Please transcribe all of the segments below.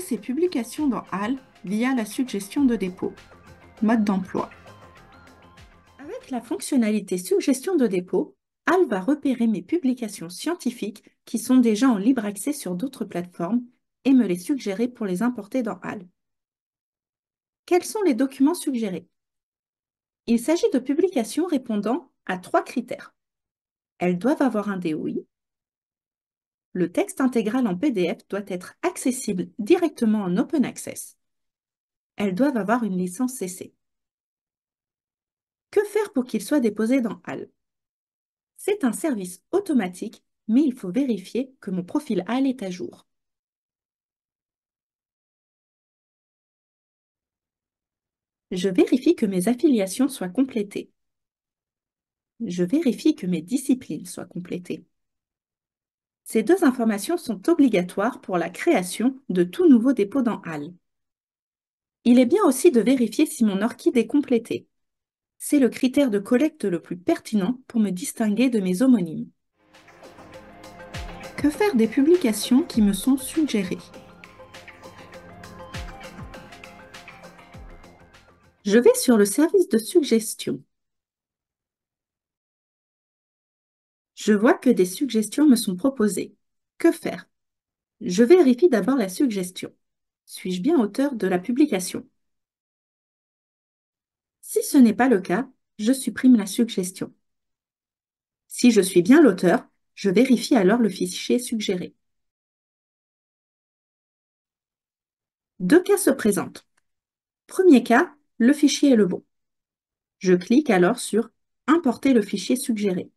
ses publications dans HAL via la suggestion de dépôt. Mode d'emploi. Avec la fonctionnalité suggestion de dépôt, HAL va repérer mes publications scientifiques qui sont déjà en libre accès sur d'autres plateformes et me les suggérer pour les importer dans HAL. Quels sont les documents suggérés Il s'agit de publications répondant à trois critères. Elles doivent avoir un DOI, le texte intégral en PDF doit être accessible directement en Open Access. Elles doivent avoir une licence CC. Que faire pour qu'il soit déposé dans HAL C'est un service automatique, mais il faut vérifier que mon profil HAL est à jour. Je vérifie que mes affiliations soient complétées. Je vérifie que mes disciplines soient complétées. Ces deux informations sont obligatoires pour la création de tout nouveau dépôt dans HAL. Il est bien aussi de vérifier si mon orchide est complétée. C'est le critère de collecte le plus pertinent pour me distinguer de mes homonymes. Que faire des publications qui me sont suggérées Je vais sur le service de suggestion. Je vois que des suggestions me sont proposées. Que faire Je vérifie d'abord la suggestion. Suis-je bien auteur de la publication Si ce n'est pas le cas, je supprime la suggestion. Si je suis bien l'auteur, je vérifie alors le fichier suggéré. Deux cas se présentent. Premier cas, le fichier est le bon. Je clique alors sur Importer le fichier suggéré.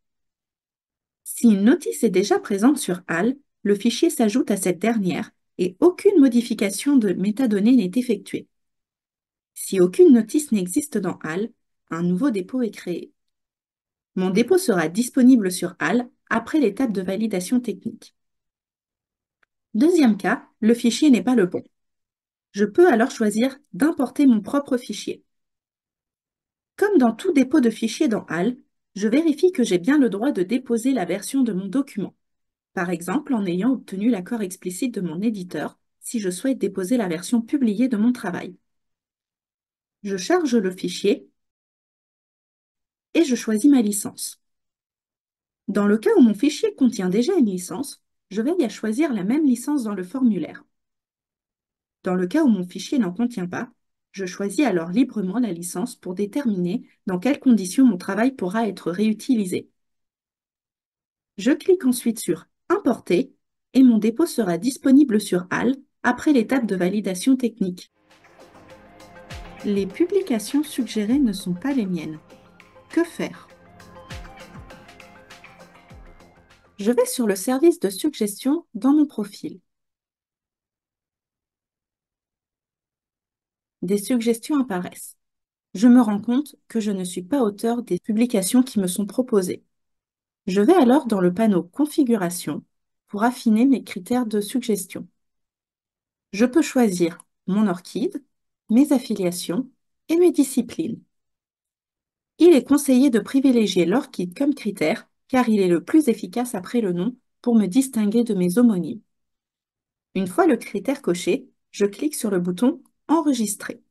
Si une notice est déjà présente sur HAL, le fichier s'ajoute à cette dernière et aucune modification de métadonnées n'est effectuée. Si aucune notice n'existe dans HAL, un nouveau dépôt est créé. Mon dépôt sera disponible sur HAL après l'étape de validation technique. Deuxième cas, le fichier n'est pas le bon. Je peux alors choisir d'importer mon propre fichier. Comme dans tout dépôt de fichier dans HAL, je vérifie que j'ai bien le droit de déposer la version de mon document, par exemple en ayant obtenu l'accord explicite de mon éditeur si je souhaite déposer la version publiée de mon travail. Je charge le fichier et je choisis ma licence. Dans le cas où mon fichier contient déjà une licence, je veille à choisir la même licence dans le formulaire. Dans le cas où mon fichier n'en contient pas, je choisis alors librement la licence pour déterminer dans quelles conditions mon travail pourra être réutilisé. Je clique ensuite sur Importer et mon dépôt sera disponible sur HAL après l'étape de validation technique. Les publications suggérées ne sont pas les miennes. Que faire Je vais sur le service de suggestion dans mon profil. des suggestions apparaissent. Je me rends compte que je ne suis pas auteur des publications qui me sont proposées. Je vais alors dans le panneau Configuration pour affiner mes critères de suggestion. Je peux choisir mon orchide, mes affiliations et mes disciplines. Il est conseillé de privilégier l'orchide comme critère car il est le plus efficace après le nom pour me distinguer de mes homonymes. Une fois le critère coché, je clique sur le bouton Enregistrer.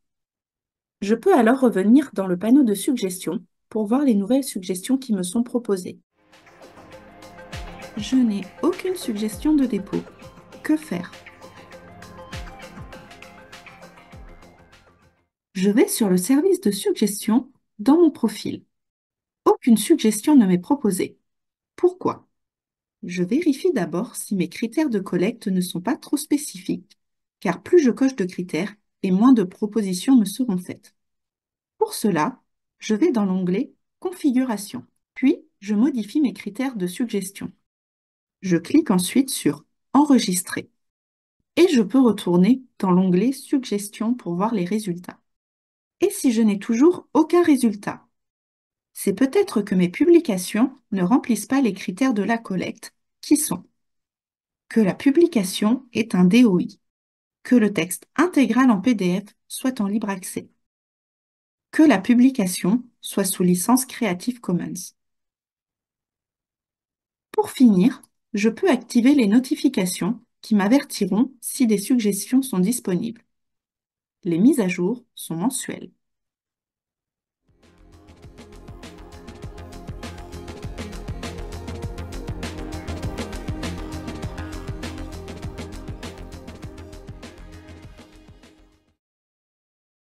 Je peux alors revenir dans le panneau de suggestions pour voir les nouvelles suggestions qui me sont proposées. Je n'ai aucune suggestion de dépôt. Que faire Je vais sur le service de suggestions dans mon profil. Aucune suggestion ne m'est proposée. Pourquoi Je vérifie d'abord si mes critères de collecte ne sont pas trop spécifiques, car plus je coche de critères, et moins de propositions me seront faites. Pour cela, je vais dans l'onglet Configuration, puis je modifie mes critères de suggestion. Je clique ensuite sur Enregistrer et je peux retourner dans l'onglet Suggestion pour voir les résultats. Et si je n'ai toujours aucun résultat C'est peut-être que mes publications ne remplissent pas les critères de la collecte, qui sont que la publication est un DOI, que le texte intégral en PDF soit en libre accès, que la publication soit sous licence Creative Commons. Pour finir, je peux activer les notifications qui m'avertiront si des suggestions sont disponibles. Les mises à jour sont mensuelles.